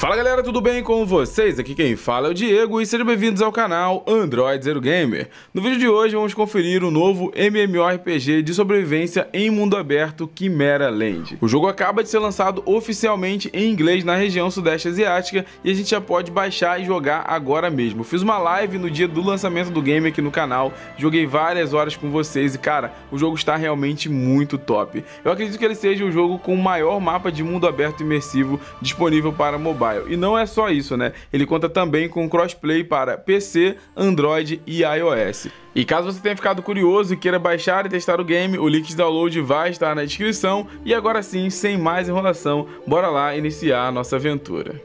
Fala galera, tudo bem com vocês? Aqui quem fala é o Diego e sejam bem-vindos ao canal Android Zero Gamer. No vídeo de hoje vamos conferir o novo MMORPG de sobrevivência em mundo aberto Chimera Land. O jogo acaba de ser lançado oficialmente em inglês na região sudeste asiática e a gente já pode baixar e jogar agora mesmo. Fiz uma live no dia do lançamento do game aqui no canal, joguei várias horas com vocês e cara, o jogo está realmente muito top. Eu acredito que ele seja o jogo com o maior mapa de mundo aberto imersivo disponível para mobile. Mobile. E não é só isso, né? Ele conta também com crossplay para PC, Android e iOS. E caso você tenha ficado curioso e queira baixar e testar o game, o link de download vai estar na descrição. E agora sim, sem mais enrolação, bora lá iniciar a nossa aventura.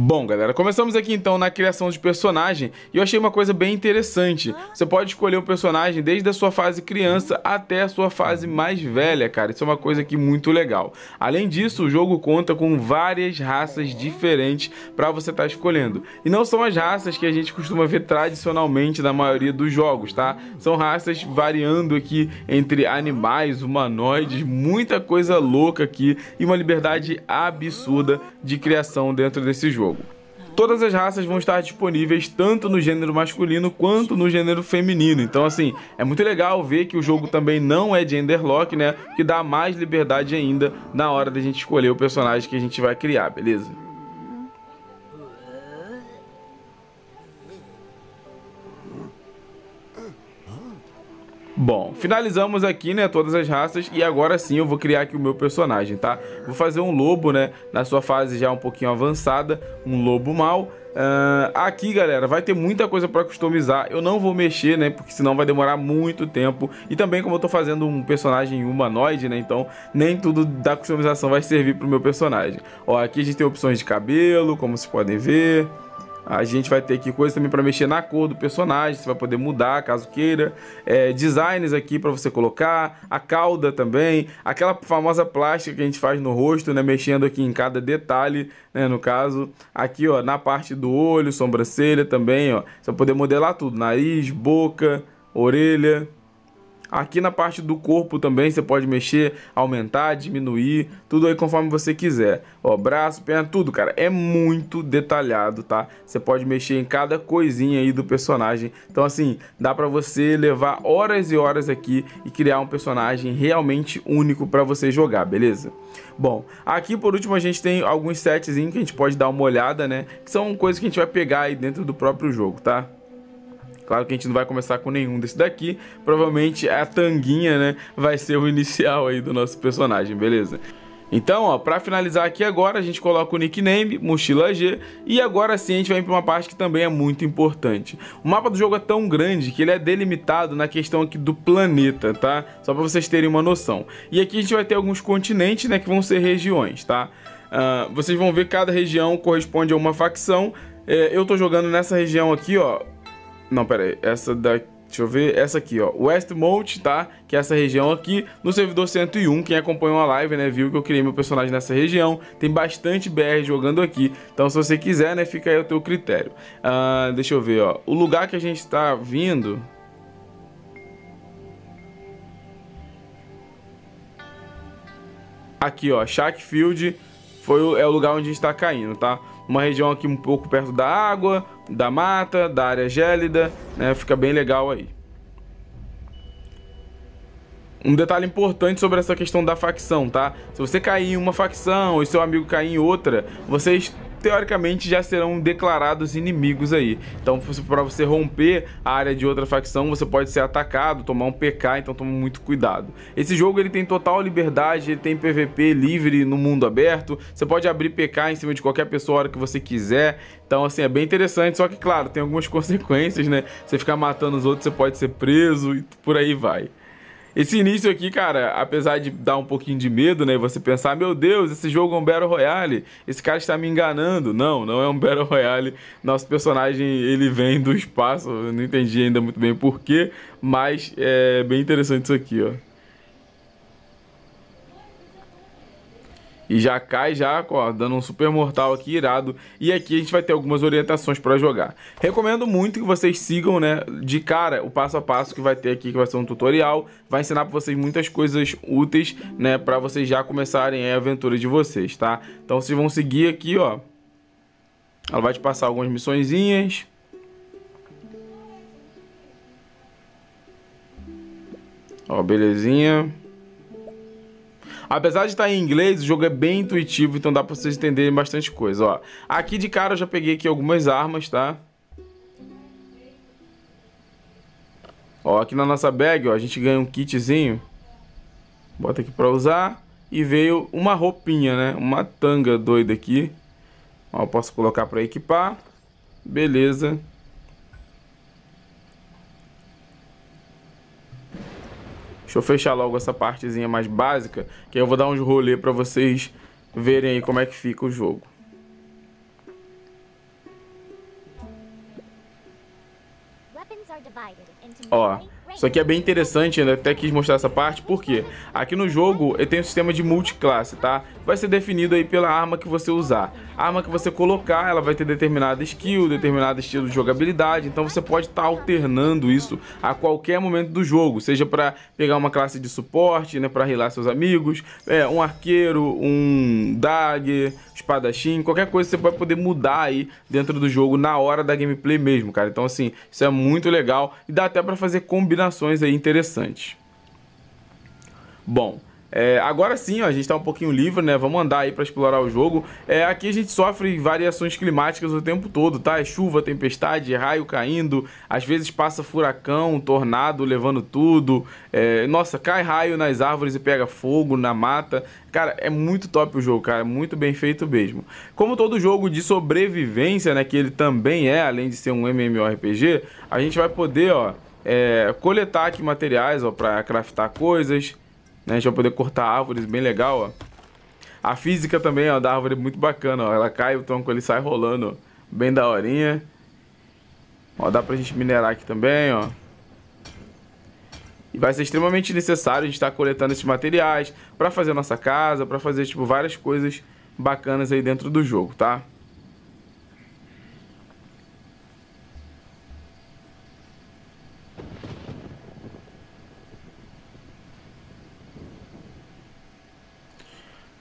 Bom, galera, começamos aqui então na criação de personagem e eu achei uma coisa bem interessante. Ah. Você pode escolher um personagem desde a sua fase criança até a sua fase mais velha, cara. Isso é uma coisa aqui muito legal. Além disso, o jogo conta com várias raças é. diferentes para você estar tá escolhendo. E não são as raças que a gente costuma ver tradicionalmente na maioria dos jogos, tá? São raças variando aqui entre animais, humanoides, muita coisa louca aqui e uma liberdade absurda de criação dentro desse jogo jogo. Todas as raças vão estar disponíveis tanto no gênero masculino quanto no gênero feminino. Então, assim, é muito legal ver que o jogo também não é genderlock, né? Que dá mais liberdade ainda na hora da gente escolher o personagem que a gente vai criar, beleza? Bom, finalizamos aqui, né, todas as raças e agora sim eu vou criar aqui o meu personagem, tá? Vou fazer um lobo, né, na sua fase já um pouquinho avançada, um lobo mau. Uh, aqui, galera, vai ter muita coisa para customizar, eu não vou mexer, né, porque senão vai demorar muito tempo. E também como eu tô fazendo um personagem humanoide, né, então nem tudo da customização vai servir pro meu personagem. Ó, aqui a gente tem opções de cabelo, como vocês podem ver... A gente vai ter aqui coisa também para mexer na cor do personagem, você vai poder mudar caso queira. É, designs aqui para você colocar, a cauda também, aquela famosa plástica que a gente faz no rosto, né? Mexendo aqui em cada detalhe, né? No caso, aqui ó, na parte do olho, sobrancelha também, ó. Você vai poder modelar tudo, nariz, boca, orelha, Aqui na parte do corpo também você pode mexer, aumentar, diminuir, tudo aí conforme você quiser. Ó, braço, perna, tudo, cara. É muito detalhado, tá? Você pode mexer em cada coisinha aí do personagem. Então, assim, dá pra você levar horas e horas aqui e criar um personagem realmente único pra você jogar, beleza? Bom, aqui por último a gente tem alguns setzinhos que a gente pode dar uma olhada, né? Que são coisas que a gente vai pegar aí dentro do próprio jogo, tá? Claro que a gente não vai começar com nenhum desse daqui. Provavelmente a tanguinha, né, vai ser o inicial aí do nosso personagem, beleza? Então, ó, pra finalizar aqui agora, a gente coloca o nickname, mochila G, e agora sim a gente vai pra uma parte que também é muito importante. O mapa do jogo é tão grande que ele é delimitado na questão aqui do planeta, tá? Só pra vocês terem uma noção. E aqui a gente vai ter alguns continentes, né, que vão ser regiões, tá? Uh, vocês vão ver cada região corresponde a uma facção. É, eu tô jogando nessa região aqui, ó, não, pera aí. Essa daqui. Deixa eu ver, essa aqui, ó, Westmount, tá? Que é essa região aqui, no servidor 101, quem acompanhou a live, né, viu que eu criei meu personagem nessa região, tem bastante BR jogando aqui, então se você quiser, né, fica aí o teu critério. Uh, deixa eu ver, ó, o lugar que a gente tá vindo... Aqui, ó, Shackfield foi, é o lugar onde a gente tá caindo, tá? Uma região aqui um pouco perto da água, da mata, da área gélida, né? Fica bem legal aí. Um detalhe importante sobre essa questão da facção, tá? Se você cair em uma facção e seu amigo cair em outra, vocês teoricamente já serão declarados inimigos aí. Então, para você romper a área de outra facção, você pode ser atacado, tomar um PK, então toma muito cuidado. Esse jogo ele tem total liberdade, ele tem PVP livre no mundo aberto. Você pode abrir PK em cima de qualquer pessoa a hora que você quiser. Então, assim, é bem interessante, só que claro, tem algumas consequências, né? Você ficar matando os outros, você pode ser preso e por aí vai. Esse início aqui, cara, apesar de dar um pouquinho de medo, né? Você pensar, meu Deus, esse jogo é um Battle Royale, esse cara está me enganando. Não, não é um Battle Royale. Nosso personagem, ele vem do espaço, eu não entendi ainda muito bem porquê, mas é bem interessante isso aqui, ó. E já cai já, ó, dando um super mortal aqui, irado. E aqui a gente vai ter algumas orientações para jogar. Recomendo muito que vocês sigam, né, de cara o passo a passo que vai ter aqui, que vai ser um tutorial. Vai ensinar para vocês muitas coisas úteis, né, para vocês já começarem a aventura de vocês, tá? Então vocês vão seguir aqui, ó. Ela vai te passar algumas missõezinhas. Ó, belezinha. Apesar de estar tá em inglês, o jogo é bem intuitivo, então dá pra vocês entenderem bastante coisa, ó. Aqui de cara eu já peguei aqui algumas armas, tá? Ó, aqui na nossa bag, ó, a gente ganha um kitzinho. Bota aqui pra usar. E veio uma roupinha, né? Uma tanga doida aqui. Ó, posso colocar pra equipar. Beleza. Deixa eu fechar logo essa partezinha mais básica, que aí eu vou dar uns rolê para vocês verem aí como é que fica o jogo. Ó, isso aqui é bem interessante, né? até quis mostrar essa parte, porque aqui no jogo tem um sistema de multiclasse, tá? Vai ser definido aí pela arma que você usar. A arma que você colocar, ela vai ter determinada skill, determinado estilo de jogabilidade, então você pode estar tá alternando isso a qualquer momento do jogo, seja para pegar uma classe de suporte, né, para relar seus amigos, é, um arqueiro, um dagger, espadachim, qualquer coisa você vai poder mudar aí dentro do jogo na hora da gameplay mesmo, cara. Então assim, isso é muito legal e dá até para fazer combinações aí interessantes. Bom, é, agora sim, ó, a gente está um pouquinho livre, né? Vamos andar aí para explorar o jogo. É, aqui a gente sofre variações climáticas o tempo todo, tá? É chuva, tempestade, é raio caindo, às vezes passa furacão, tornado levando tudo. É, nossa, cai raio nas árvores e pega fogo na mata. Cara, é muito top o jogo, cara, muito bem feito mesmo. Como todo jogo de sobrevivência, né, que ele também é, além de ser um MMORPG, a gente vai poder, ó, é, coletar aqui materiais, ó, para craftar coisas né? A gente vai poder cortar árvores, bem legal, ó. A física também, ó, da árvore muito bacana, ó. Ela cai, o tronco ele sai rolando, bem da horinha. Ó, dá pra gente minerar aqui também, ó. E vai ser extremamente necessário a gente estar tá coletando esses materiais para fazer nossa casa, para fazer, tipo, várias coisas bacanas aí dentro do jogo, Tá?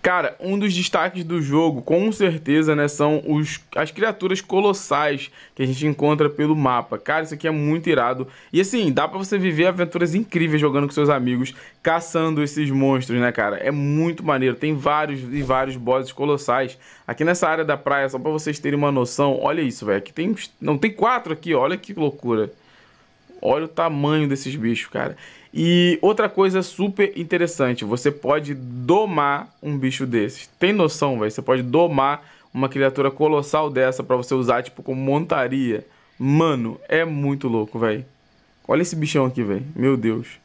Cara, um dos destaques do jogo, com certeza, né, são os, as criaturas colossais que a gente encontra pelo mapa. Cara, isso aqui é muito irado. E assim, dá pra você viver aventuras incríveis jogando com seus amigos, caçando esses monstros, né, cara? É muito maneiro. Tem vários e vários bosses colossais. Aqui nessa área da praia, só pra vocês terem uma noção, olha isso, velho. Aqui tem... Não, tem quatro aqui, olha que loucura. Olha o tamanho desses bichos, cara. E outra coisa super interessante, você pode domar um bicho desses. Tem noção, velho? Você pode domar uma criatura colossal dessa para você usar tipo como montaria. Mano, é muito louco, velho. Olha esse bichão aqui, velho. Meu Deus.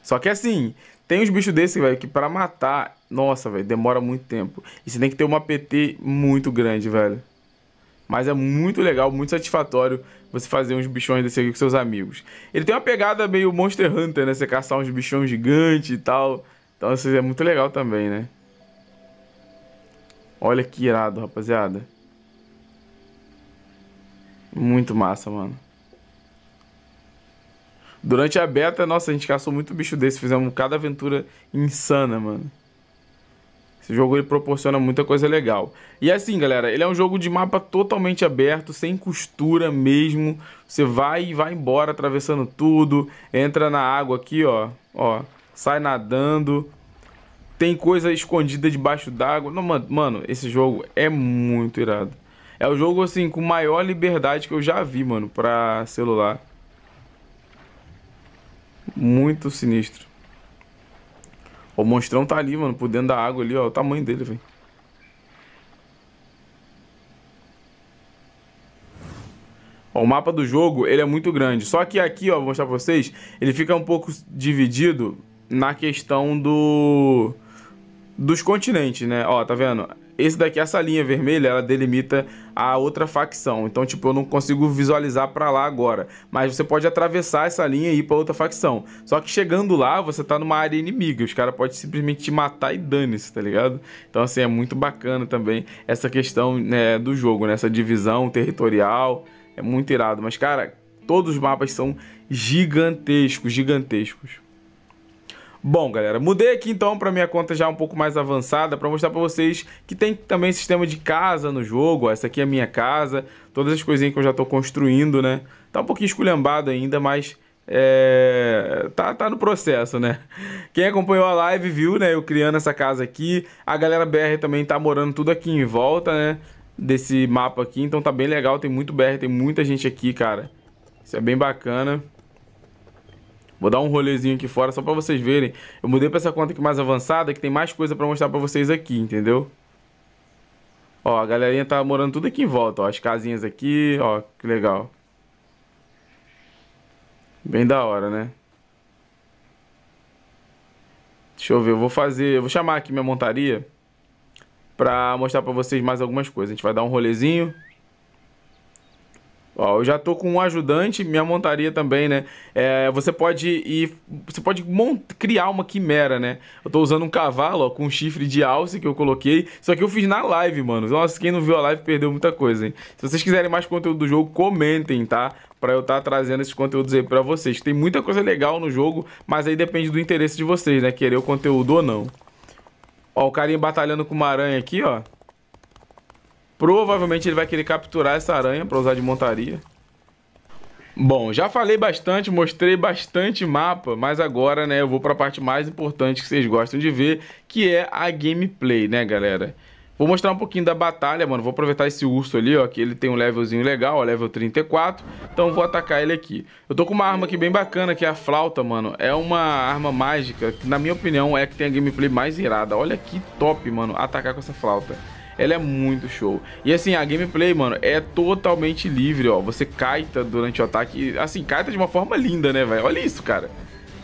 Só que assim, tem uns bichos desses, velho, que para matar, nossa, velho, demora muito tempo. E você tem que ter uma PT muito grande, velho. Mas é muito legal, muito satisfatório você fazer uns bichões desse aqui com seus amigos. Ele tem uma pegada meio Monster Hunter, né? Você caçar uns bichões gigantes e tal. Então isso é muito legal também, né? Olha que irado, rapaziada. Muito massa, mano. Durante a beta, nossa, a gente caçou muito bicho desse. Fizemos cada aventura insana, mano. Esse jogo ele proporciona muita coisa legal. E assim, galera, ele é um jogo de mapa totalmente aberto, sem costura mesmo. Você vai e vai embora atravessando tudo, entra na água aqui, ó, ó, sai nadando. Tem coisa escondida debaixo d'água. Não, mano, mano, esse jogo é muito irado. É o jogo assim com maior liberdade que eu já vi, mano, para celular. Muito sinistro. O monstrão tá ali, mano, por dentro da água ali, ó. O tamanho dele, velho. o mapa do jogo, ele é muito grande. Só que aqui, ó, vou mostrar pra vocês, ele fica um pouco dividido na questão do... Dos continentes, né? Ó, tá vendo? Esse daqui, essa linha vermelha, ela delimita a outra facção. Então, tipo, eu não consigo visualizar para lá agora. Mas você pode atravessar essa linha e ir pra outra facção. Só que chegando lá, você tá numa área inimiga. Os caras podem simplesmente te matar e dane-se, tá ligado? Então, assim, é muito bacana também essa questão né, do jogo, né? Essa divisão territorial. É muito irado. Mas, cara, todos os mapas são gigantescos, gigantescos. Bom, galera, mudei aqui então para minha conta já um pouco mais avançada para mostrar para vocês que tem também sistema de casa no jogo. essa aqui é a minha casa, todas as coisinhas que eu já estou construindo, né? Tá um pouquinho esculhambado ainda, mas é... tá, tá no processo, né? Quem acompanhou a live viu, né? Eu criando essa casa aqui. A galera BR também tá morando tudo aqui em volta, né? Desse mapa aqui, então tá bem legal. Tem muito BR, tem muita gente aqui, cara. Isso é bem bacana. Vou dar um rolezinho aqui fora só pra vocês verem. Eu mudei pra essa conta aqui mais avançada, que tem mais coisa pra mostrar pra vocês aqui, entendeu? Ó, a galerinha tá morando tudo aqui em volta, ó. As casinhas aqui, ó, que legal. Bem da hora, né? Deixa eu ver, eu vou fazer... Eu vou chamar aqui minha montaria pra mostrar pra vocês mais algumas coisas. A gente vai dar um rolezinho... Ó, eu já tô com um ajudante, minha montaria também, né? É, você pode ir, você pode criar uma quimera, né? Eu tô usando um cavalo, ó, com um chifre de alce que eu coloquei. Só que eu fiz na live, mano. Nossa, quem não viu a live perdeu muita coisa, hein? Se vocês quiserem mais conteúdo do jogo, comentem, tá? para eu estar tá trazendo esses conteúdos aí para vocês. Tem muita coisa legal no jogo, mas aí depende do interesse de vocês, né? Querer o conteúdo ou não. Ó, o carinha batalhando com uma aranha aqui, ó. Provavelmente ele vai querer capturar essa aranha para usar de montaria. Bom, já falei bastante, mostrei bastante mapa, mas agora, né, eu vou para a parte mais importante que vocês gostam de ver, que é a gameplay, né, galera? Vou mostrar um pouquinho da batalha, mano. Vou aproveitar esse urso ali, ó, que ele tem um levelzinho legal, ó, level 34. Então vou atacar ele aqui. Eu tô com uma arma aqui bem bacana, que é a flauta, mano. É uma arma mágica, que na minha opinião é que tem a gameplay mais irada. Olha que top, mano, atacar com essa flauta ela é muito show. E assim, a gameplay, mano, é totalmente livre, ó. Você caita durante o ataque, assim, caita de uma forma linda, né, velho? Olha isso, cara.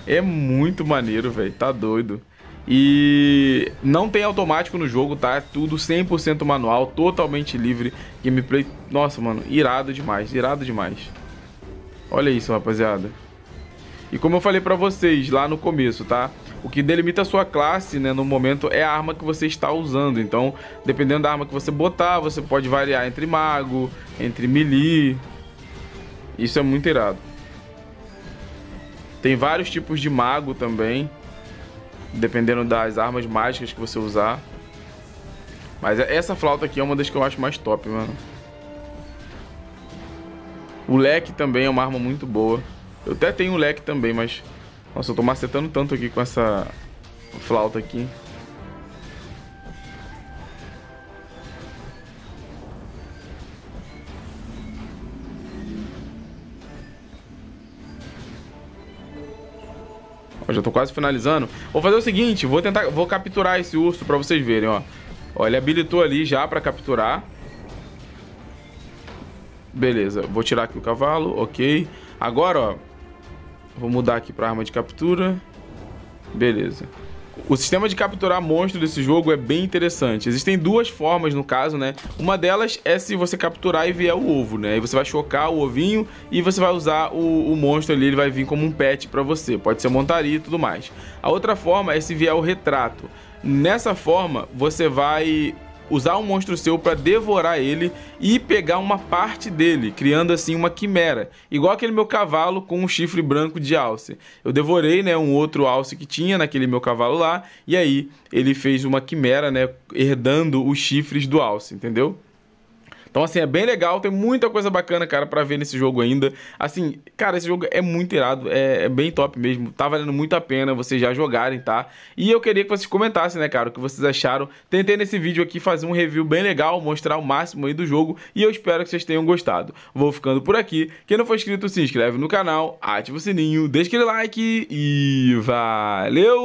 É muito maneiro, velho. Tá doido. E não tem automático no jogo, tá? É tudo 100% manual, totalmente livre. Gameplay, nossa, mano, irado demais, irado demais. Olha isso, rapaziada. E como eu falei pra vocês lá no começo, tá? O que delimita a sua classe, né, no momento, é a arma que você está usando. Então, dependendo da arma que você botar, você pode variar entre mago, entre melee. Isso é muito irado. Tem vários tipos de mago também, dependendo das armas mágicas que você usar. Mas é, essa flauta aqui é uma das que eu acho mais top, mano. O leque também é uma arma muito boa. Eu até tenho o leque também, mas nossa, eu tô macetando tanto aqui com essa flauta aqui. já tô quase finalizando. Vou fazer o seguinte, vou tentar, vou capturar esse urso pra vocês verem, ó. Ó, ele habilitou ali já pra capturar. Beleza, vou tirar aqui o cavalo, ok. Agora, ó, Vou mudar aqui para arma de captura. Beleza. O sistema de capturar monstro desse jogo é bem interessante. Existem duas formas no caso, né? Uma delas é se você capturar e vier o ovo, né? Aí você vai chocar o ovinho e você vai usar o, o monstro ali, ele vai vir como um pet para você. Pode ser montaria e tudo mais. A outra forma é se vier o retrato. Nessa forma, você vai usar um monstro seu para devorar ele e pegar uma parte dele, criando assim uma quimera, igual aquele meu cavalo com um chifre branco de alce. Eu devorei, né, um outro alce que tinha naquele meu cavalo lá, e aí ele fez uma quimera, né, herdando os chifres do alce, entendeu? Então, assim, é bem legal, tem muita coisa bacana, cara, para ver nesse jogo ainda. Assim, cara, esse jogo é muito irado, é, é, bem top mesmo. Tá valendo muito a pena vocês já jogarem, tá? E eu queria que vocês comentassem, né, cara, o que vocês acharam. Tentei nesse vídeo aqui fazer um review bem legal, mostrar o máximo aí do jogo e eu espero que vocês tenham gostado. Vou ficando por aqui. Quem não for inscrito, se inscreve no canal, ativa o sininho, deixa aquele like e valeu!